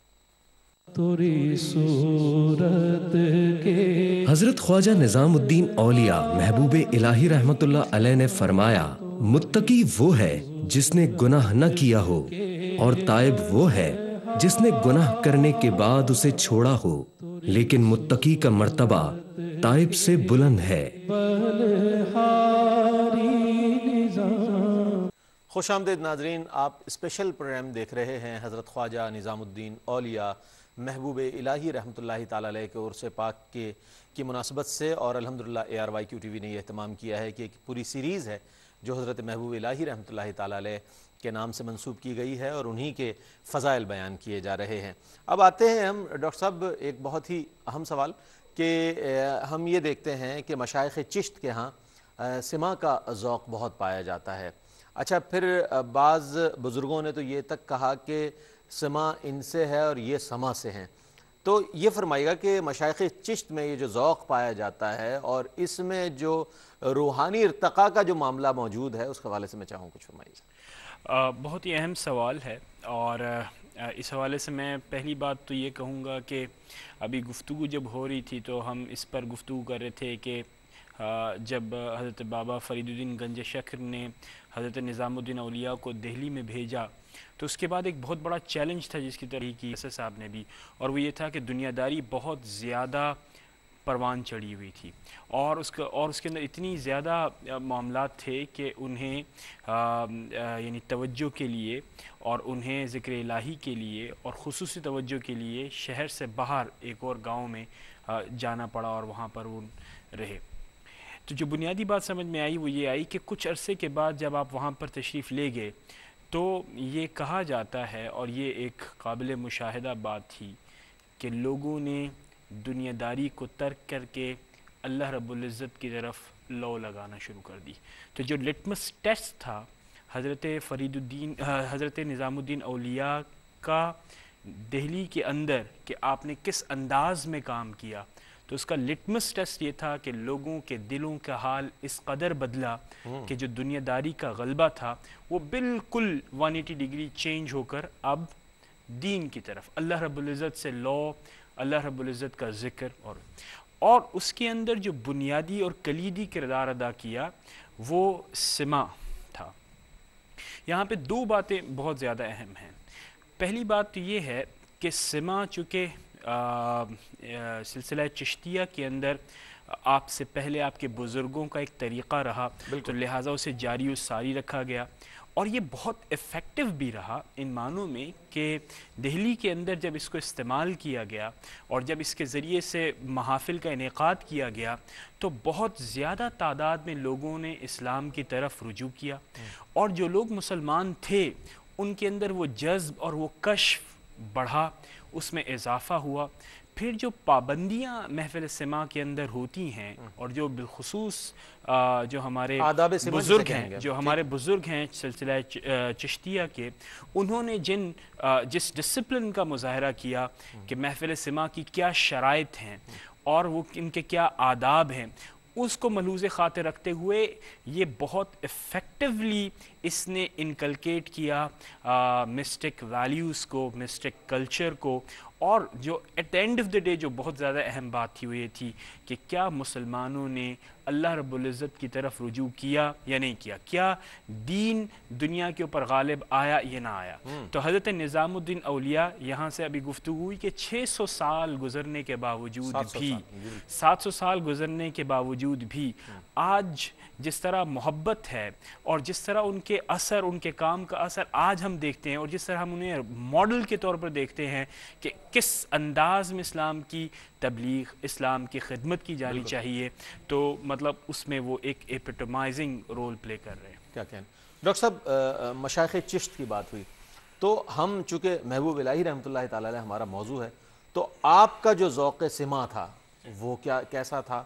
हजरत ख्वाजा निज़ामुद्दीन औलिया महबूब इलाही रहमतुल्लाह अलैह ने फरमाया मुत्तकी वो है जिसने गुनाह न किया हो और तायब वो है जिसने गुनाह करने के बाद उसे छोड़ा हो लेकिन मुत्तकी का मर्तबा तायब से बुलंद है खुश आमदेद नाजरीन आप स्पेशल प्रोग्राम देख रहे हैं हज़रत ख्वाजा निज़ामुद्दीन औलिया महबूब इलाही रहमत ला के उर्से पाक के की मुनासबत से और अलहमदिल्ला A R Y Q T V ने यह तमाम किया है कि एक पूरी सीरीज़ है जो हज़रत महबूब लाही रहमत ताली के नाम से मंसूब की गई है और उन्हीं के फ़ज़ाइल बयान किए जा रहे हैं अब आते हैं हम डॉक्टर साहब एक बहुत ही अहम सवाल कि हम ये देखते हैं कि मशाइ चिश्त के यहाँ सिमा का ओक़ बहुत पाया जाता है अच्छा फिर बाज़ बुज़ुर्गों ने तो ये तक कहा कि सिमा इनसे है और ये समा से हैं तो ये फरमाइएगा कि मशाइ चिश्त में ये जो ओक़ पाया जाता है और इसमें जो रूहानी इरतका का जो मामला मौजूद है उसके हवाले से मैं चाहूँ कुछ फरमाइएगा बहुत ही अहम सवाल है और इस हवाले से मैं पहली बात तो ये कहूँगा कि अभी गुफ्तु जब हो रही थी तो हम इस पर गुफ्तु कर रहे थे कि जब हज़रत बाबा फरीदुद्दीन गंज शखर ने हज़रत निज़ामुद्दीन अलिया को दिल्ली में भेजा तो उसके बाद एक बहुत बड़ा चैलेंज था जिसकी तरह की एस साहब ने भी और वो ये था कि दुनियादारी बहुत ज़्यादा परवान चढ़ी हुई थी और उसका और उसके अंदर इतनी ज़्यादा मामला थे कि उन्हें यानी तवज्जो के लिए और उन्हें ज़िक्र इलाही के लिए और खसूस तवज्जो के लिए शहर से बाहर एक और गांव में आ, जाना पड़ा और वहाँ पर वो रहे तो जो बुनियादी बात समझ में आई वो ये आई कि कुछ अरसे के बाद जब आप वहाँ पर तशरीफ़ ले गए तो ये कहा जाता है और ये एक काबिल मुशाहिदा बात थी कि लोगों ने दुनियादारी को तर्क करके अल्लाह रबुल्ज़त की तरफ लो लगाना शुरू कर दी तो जो लिटमस टेस्ट था हज़रत फरीदुद्दीन हज़रत निज़ामुद्दीन अलिया का दहली के अंदर कि आपने किस अंदाज़ में काम किया तो उसका लिटमस टेस्ट ये था कि लोगों के दिलों का हाल इस कदर बदला हम्म। कि जो दुनियादारी का गलबा था वो बिल्कुल 180 डिग्री चेंज होकर अब दीन की तरफ अल्लाह रब्ज़त से लॉ अल्लाह रब्ज़त का जिक्र और और उसके अंदर जो बुनियादी और कलीदी किरदार अदा किया वो सिमा था यहाँ पे दो बातें बहुत ज़्यादा अहम हैं पहली बात तो ये है कि सिमा चूँकि सिलसिला चश्तिया के अंदर आपसे पहले आपके बुज़ुर्गों का एक तरीक़ा रहा तो लिहाजा उसे जारी व सारी रखा गया और ये बहुत इफ़ेक्टिव भी रहा इन मानों में कि दिल्ली के अंदर जब इसको इस्तेमाल किया गया और जब इसके ज़रिए से महाफिल का इनका किया गया तो बहुत ज़्यादा तादाद में लोगों ने इस्लाम की तरफ रुजू किया हम्म। और जो लोग मुसलमान थे उनके अंदर वो जज्ब और वो कश्फ बढ़ा उसमें इजाफ़ा हुआ फिर जो पाबंदियाँ महफिल समा के अंदर होती हैं हम्म। और जो बिलखसूस जो हमारे बुज़ुर्ग हैं जो हमारे बुज़ुर्ग हैं सिलसिला चश्तिया के उन्होंने जिन जिस डिसप्लिन का मुजाहरा किया हम्म। कि महफिल समा की क्या शराइ हैं हम्म। और वो इनके क्या आदाब हैं उसको मलूज़ ख़ातिर रखते हुए ये बहुत इफ़ेक्टिवली इसने इनकलकेट किया मिस्टिक वैल्यूज़ को मिस्टिक कल्चर को और जो at the end of the day जो बहुत ज़्यादा अहम बात थी वो ये थी कि क्या मुसलमानों ने अल्लाह रबुल्जत की तरफ रुजू किया या नहीं किया क्या दीन दुनिया के ऊपर गालिब आया या ना आया हम्म। तो हज़रत निज़ामुद्दीन अलिया यहाँ से अभी गुफ्तु हुई कि छः सौ साल गुजरने के बावजूद भी सात सौ साल गुजरने के बावजूद भी हम्म। आज जिस तरह मोहब्बत है और जिस तरह उनके उनके असर उनके काम का असर आज हम देखते हैं और जिस तरह हम उन्हें मॉडल के तौर पर देखते हैं कि किस अंदाज़ में इस्लाम की तबलीग इस्लाम की खिदमत की जानी चाहिए तो मतलब उसमें वो एक एपिटमाइजिंग रोल प्ले कर रहे हैं क्या कहें डॉक्टर साहब मशाख चिश्त की बात हुई तो हम चूँकि महबूब इलाही रहमत ताली हमारा मौजू है तो आपका जो ओक़ सिमा था वो क्या कैसा था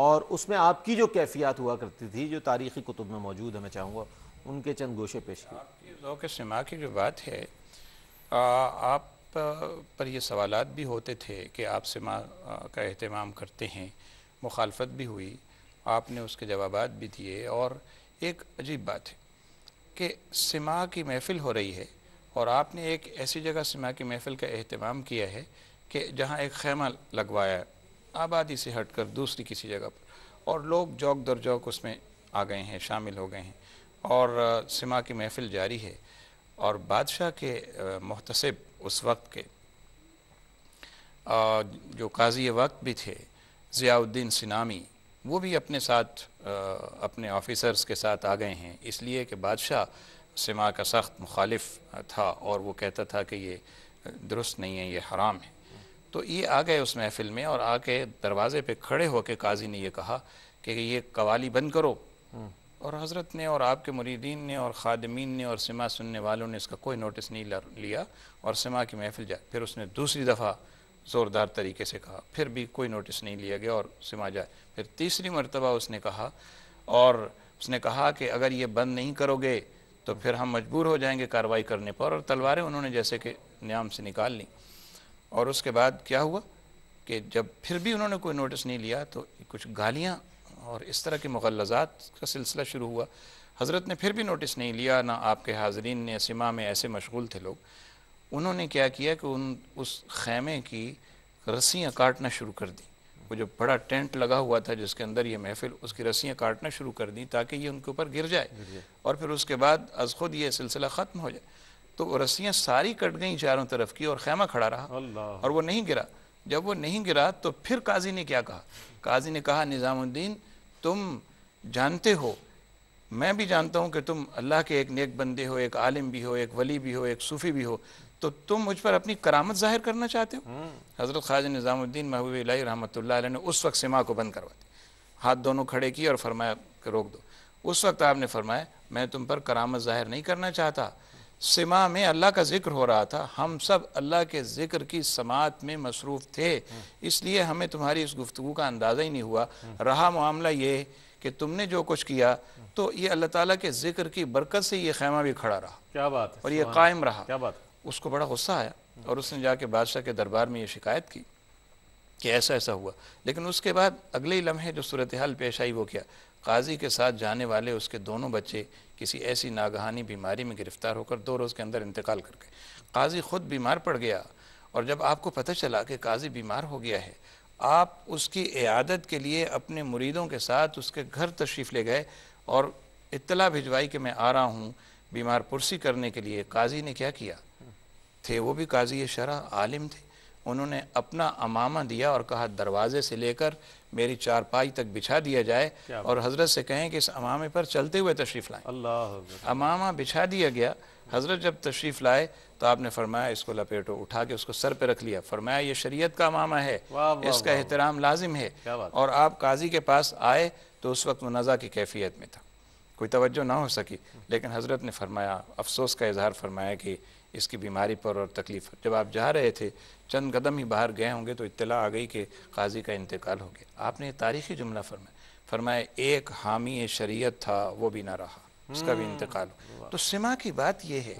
और उसमें आपकी जो कैफियत हुआ करती थी जो तारीख़ी कुतुब में मौजूद है मैं चाहूँगा उनके चंद गोशे पेश किए लोक सिमा की जो बात है आ, आप पर ये सवाल भी होते थे कि आप सिमा का अहतमाम करते हैं मुखालफत भी हुई आपने उसके जवाब भी दिए और एक अजीब बात है कि सिमा की महफ़िल हो रही है और आपने एक ऐसी जगह सिमा की महफ़िल का अहतमाम किया है कि जहाँ एक खैमा लगवाया है आबादी से हट कर दूसरी किसी जगह पर और लोग जौक दर जौक उसमें आ गए हैं शामिल हो गए हैं और सिमा की महफिल जारी है और बादशाह के महतसब उस वक्त के जो काजी वक्त भी थे ज़ियाउद्दीन सिनामी वो भी अपने साथ अपने ऑफिसर्स के साथ आ गए हैं इसलिए कि बादशाह सिमा का सख्त मुखालिफ था और वो कहता था कि ये दुरुस्त नहीं है ये हराम है तो ये आ गए उस महफिल में और आके दरवाज़े पे खड़े होके काजी ने ये कहा कि ये कवाली बंद करो हम्म। और हज़रत ने और आपके मुरीदीन ने और ख़ादमीन ने और सिमा सुनने वालों ने इसका कोई नोटिस नहीं लिया और सिमा की महफिल जाए फिर उसने दूसरी दफ़ा ज़ोरदार तरीके से कहा फिर भी कोई नोटिस नहीं लिया गया और सिमा जाए फिर तीसरी मरतबा उसने कहा और उसने कहा कि अगर ये बंद नहीं करोगे तो फिर हम मजबूर हो जाएंगे कार्रवाई करने पर और तलवारें उन्होंने जैसे कि न्याम से निकाल ली और उसके बाद क्या हुआ कि जब फिर भी उन्होंने कोई नोटिस नहीं लिया तो कुछ गालियाँ और इस तरह के मुगलजात का सिलसिला शुरू हुआ हज़रत ने फिर भी नोटिस नहीं लिया ना आपके हाजरीन ने सिमा में ऐसे मशगूल थे लोग उन्होंने क्या किया कि उन उस खैमे की रस्सियाँ काटना शुरू कर दी वो जो बड़ा टेंट लगा हुआ था जिसके अंदर ये महफिल उसकी रस्सियाँ काटना शुरू कर दी ताकि ये उनके ऊपर गिर जाए और फिर उसके बाद अज खुद ये सिलसिला ख़त्म हो जाए तो रस्सियाँ सारी कट गई चारों तरफ की और खैमा खड़ा रहा और वो नहीं गिरा जब वो नहीं गिरा तो फिर काजी ने क्या कहा काजी ने कहा निज़ामुद्दीन तुम जानते हो मैं भी जानता हूँ कि तुम अल्लाह के एक नेक बंदे हो एक आलिम भी हो एक वली भी हो एक सूफ़ी भी हो तो तुम मुझ पर अपनी करामत जाहिर करना चाहते हो हम्म। हज़रत ख्वाजा निज़ामुद्दीन महबूब लाई रहमत ने उस वक्त सिमा को बंद करवा दी हाथ दोनों खड़े किए और फरमाया कि रोक दो उस वक्त आपने फरमाया मैं तुम पर करामत जाहिर नहीं करना चाहता सिमा में अल्लाह का जिक्र हो रहा था हम सब अल्लाह के जिक्र की समात में मसरूफ़ थे इसलिए हमें तुम्हारी इस गुफ्तु का अंदाज़ा ही नहीं हुआ रहा मामला ये कि तुमने जो कुछ किया तो ये अल्लाह ताला के जिक्र की बरकत से ये खैमा भी खड़ा रहा क्या बात है और ये कायम रहा क्या बात उसको बड़ा गुस्सा आया और उसने जाके बादशाह के दरबार में ये शिकायत की कि ऐसा ऐसा हुआ लेकिन उसके बाद अगले लम्हे जो सूरत हाल पेश आई वो क्या काजी के साथ जाने वाले उसके दोनों बच्चे किसी ऐसी नागहानी बीमारी में गिरफ्तार होकर दो रोज़ के अंदर इंतकाल कर गए काजी ख़ुद बीमार पड़ गया और जब आपको पता चला कि काजी बीमार हो गया है आप उसकी इयादत के लिए अपने मुरीदों के साथ उसके घर तशरीफ़ ले गए और इतला भिजवाई कि मैं आ रहा हूँ बीमार पुरसी करने के लिए काजी ने क्या किया थे वो भी काजी शरा आलिम थे उन्होंने अपना अमामा दिया और कहा दरवाजे से लेकर मेरी चारपाई तक बिछा दिया जाए और हजरत से कहें कि इस अमामे पर चलते हुए तशरीफ़ लाएं अमामा बिछा दिया गया हजरत जब तशरीफ़ लाए तो आपने फरमाया इसको लपेटो उठा के उसको सर पे रख लिया फरमाया ये शरीयत का मामा है वाँ वाँ इसका एहतराम लाजिम है और आप काजी के पास आए तो उस वक्त मुनाजा की कैफियत में था कोई तवज्जो ना हो सकी लेकिन हजरत ने फरमाया अफसोस का इजहार फरमाया कि इसकी बीमारी पर और तकलीफ जब आप जा रहे थे चंद कदम ही बाहर गए होंगे तो इतला आ गई कि काजी का इंतकाल हो गया आपने तारीखी जुमला फरमाया फरमाया एक हामी शरीयत था वो भी ना रहा उसका भी हम्म, इंतकाल हो तो सिमा की बात यह है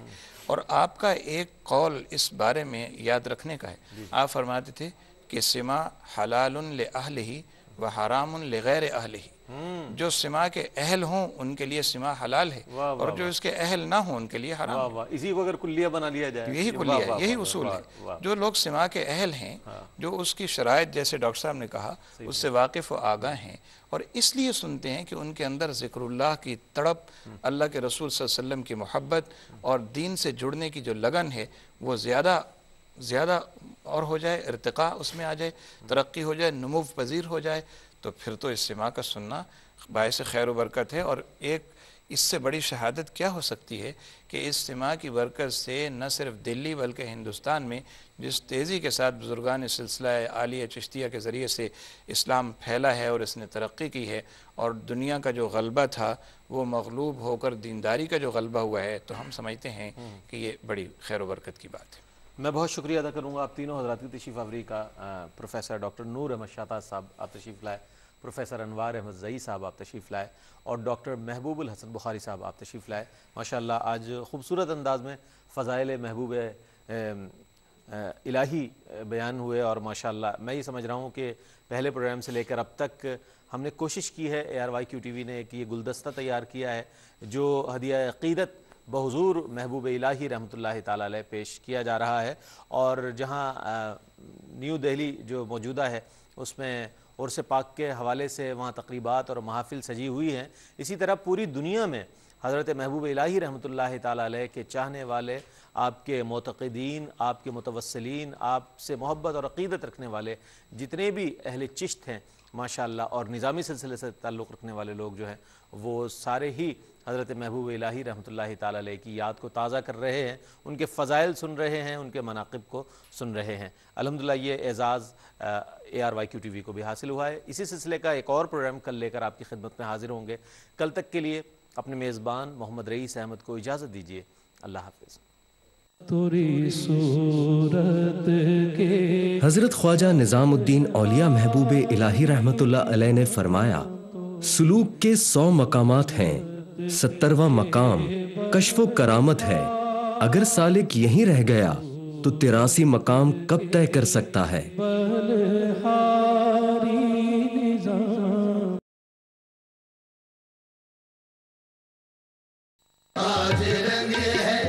और आपका एक कौल इस बारे में याद रखने का है आप फरमाते थे कि सिमा हलाल अहल ही व हराम गैर अहल ही हम्म। जो सिमा के अहल हों उनके लिए सिमा हलाल है वा, वा, और जो इसके अहल ना हो उनके लिए हराम वा, वा, इसी को अगर कुल्लिया बना लिया जाए यही कुल्लिया यही उसूल है जो लोग सिमा के अहल हैं हाँ। जो उसकी शराय जैसे डॉक्टर साहब ने कहा उससे वाकिफ व आगाह हैं और इसलिए सुनते हैं कि उनके अंदर ज़िक्रुल्लाह की तड़प हम्म। अल्लाह के रसूल वसम की मोहब्बत हम्म। और दीन से जुड़ने की जो लगन है वो ज़्यादा ज़्यादा और हो जाए इरतका उसमें आ जाए तरक्की हो जाए नमूव पजीर हो जाए तो फिर तो इज्तिमा का सुनना बायस खैर बरकत है और एक इससे बड़ी शहादत क्या हो सकती है कि इज्तिमा की बरकत से न सिर्फ दिल्ली बल्कि हिंदुस्तान में जिस तेज़ी के साथ बुज़ुर्गान सिलसिला आलिया चश्तिया के ज़रिए से इस्लाम फैला है और इसने तरक्की की है और दुनिया का जो गलबा था वो मगलूब होकर दीनदारी का जो गलबा हुआ है तो हम समझते हैं हम्म। कि ये बड़ी खैर बरकत की बात है मैं बहुत शुक्रिया अदा करूँगा आप तीनों हजरात की तशीफ अवरी का प्रोफेसर डॉक्टर नूर अहमद शाह साहब आप तशीफ लाए प्रोफेसर अनवार अहमद जई साहब आप तशरीफ़ लाए और डॉक्टर महबूबुल हसन बुखारी साहब आप तशरीफ़ लाए माशाल्लाह आज खूबसूरत अंदाज में फ़ज़ाइल महबूब इलाही बयान हुए और माशाल्लाह मैं ये समझ रहा हूँ कि पहले प्रोग्राम से लेकर अब तक हमने कोशिश की है A R Y Q T V ने एक ये गुलदस्ता तैयार किया है जो हदिया अक़ीदत बहजूर महबूब इलाही रहमत ला पेश किया जा रहा है और जहाँ न्यू दिल्ली जो मौजूदा है उसमें और से पाक के हवाले से वहाँ तकरीबा और महाफिल सजी हुई हैं इसी तरह पूरी दुनिया में हज़रत महबूब इलाही रहमत ला के चाहने वाले आपके मतदीन आपके मुतवसलिन आपसे मोहब्बत और अक़ीदत रखने वाले जितने भी अहल चिश्त हैं माशा और निज़ामी सिलसिले से ताल्लुक़ रखने वाले लोग जो हैं वो सारे ही हज़रत महबूब इलाही रहमत ताली की याद को ताज़ा कर रहे हैं उनके फ़ज़ाइल सुन रहे हैं उनके मनाकब को सुन रहे हैं अलहमदिल्ला ये एज़ाज़ A R Y Q T V को भी हासिल हुआ है इसी सिलसिले का एक और प्रोग्राम कल लेकर आपकी खिदमत में हाजिर होंगे कल तक के लिए अपने मेज़बान मोहम्मद रईस अहमद को इजाज़त दीजिए अल्लाह हाफ हजरत ख्वाजा निज़ामुद्दीन औलिया महबूब इलाही रहमत ने फरमाया सलूक के सौ मकामात हैं सत्तरवा मकाम कशफ करामत है अगर सालिक यहीं रह गया तो तिरासी मकाम कब तय कर सकता है आज है